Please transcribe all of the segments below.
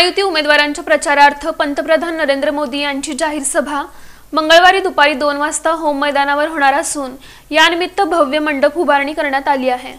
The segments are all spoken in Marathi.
महायुती उमेदवारांच्या प्रचारार्थ पंतप्रधान नरेंद्र मोदी यांची जाहीर सभा मंगळवारी दुपारी दोन वाजता होम मैदानावर होणार असून यानिमित्त भव्य मंडप उभारणी करण्यात आली आहे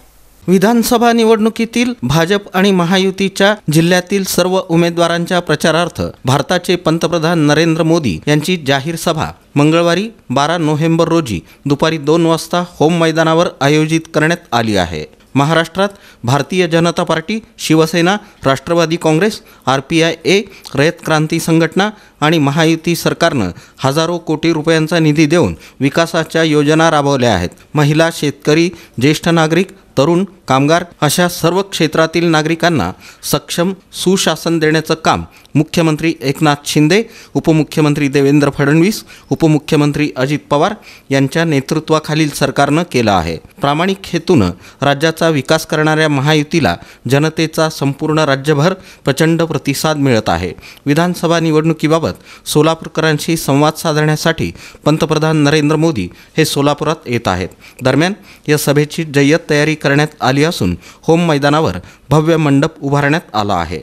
विधानसभा निवडणुकीतील भाजप आणि महायुतीच्या जिल्ह्यातील सर्व उमेदवारांच्या प्रचारार्थ भारताचे पंतप्रधान नरेंद्र मोदी यांची जाहीर सभा मंगळवारी बारा नोव्हेंबर रोजी दुपारी दोन वाजता होम मैदानावर आयोजित करण्यात आली आहे महाराष्ट्रात Bharatiya Janata Party Shiv Sena Rashtrawadi Congress R P I A Rayat Kranti Sanghatana आणि महायुती सरकारनं हजारो कोटी रुपयांचा निधी देऊन विकासाच्या योजना राबवल्या आहेत महिला शेतकरी ज्येष्ठ नागरिक तरुण कामगार अशा सर्व क्षेत्रातील नागरिकांना सक्षम सुशासन देण्याचं काम मुख्यमंत्री एकनाथ शिंदे उपमुख्यमंत्री देवेंद्र फडणवीस उपमुख्यमंत्री अजित पवार यांच्या नेतृत्वाखालील सरकारनं केलं आहे प्रामाणिक हेतूनं राज्याचा विकास करणाऱ्या महायुतीला जनतेचा संपूर्ण राज्यभर प्रचंड प्रतिसाद मिळत आहे विधानसभा निवडणुकीबाबत सोलापूरकरांशी संवाद साधण्यासाठी पंतप्रधान नरेंद्र मोदी हे सोलापुरात येत आहेत दरम्यान या सभेची जय्यत तयारी करण्यात आली असून होम मैदानावर भव्य मंडप उभारण्यात आला आहे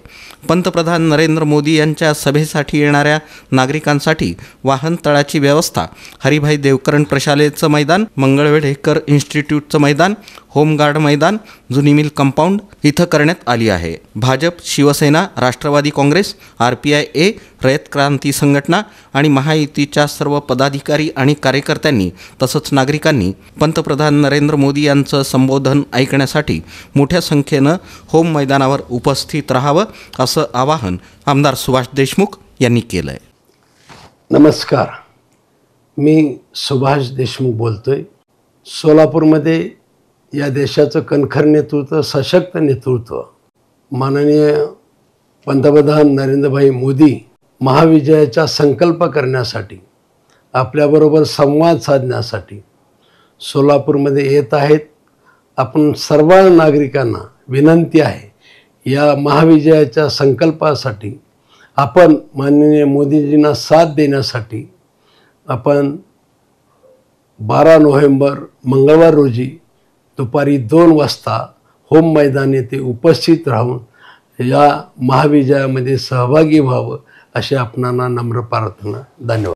पंतप्रधान नरेंद्र मोदी यांच्या सभेसाठी येणाऱ्या नागरिकांसाठी वाहनतळाची व्यवस्था हरिभाई देवकरण प्रशालेचं मैदान मंगळवेढेकर इन्स्टिट्यूटचं मैदान होमगार्ड मैदान जुनी मिल कंपाऊंड इथं करण्यात आली आहे Bhajap Shiv Sena Rashtrawadi Congress R P I A Rayat Kranti Sanghatana आणि महायुतीच्या सर्व पदाधिकारी आणि कार्यकर्त्यांनी तसंच नागरिकांनी पंतप्रधान नरेंद्र मोदी यांचं संबोधन ऐकण्यासाठी मोठ्या संख्येनं हो होम मैदानावर उपस्थित राहावं असं आवाहन आमदार सुभाष देशमुख यांनी केलं आहे नमस्कार मी सुभाष देशमुख बोलतोय सोलापूरमध्ये या देशाचं कणखर नेतृत्व सशक्त नेतृत्व माननीय पंतप्रधान नरेंद्रभाई मोदी महाविजयाचा संकल्प करण्यासाठी आपल्याबरोबर संवाद साधण्यासाठी सोलापूरमध्ये येत आहेत आपण सर्व नागरिकांना विनंती आहे या महाविजयाच्या संकल्पासाठी आपण माननीय मोदीजींना साथ देण्यासाठी आपण बारा नोव्हेंबर मंगळवार रोजी दुपारी दोन वाजता होम मैदान येथे उपस्थित राहून या महाविजयामध्ये सहभागी व्हावं अशी आपणांना नम्र प्रार्थना धन्यवाद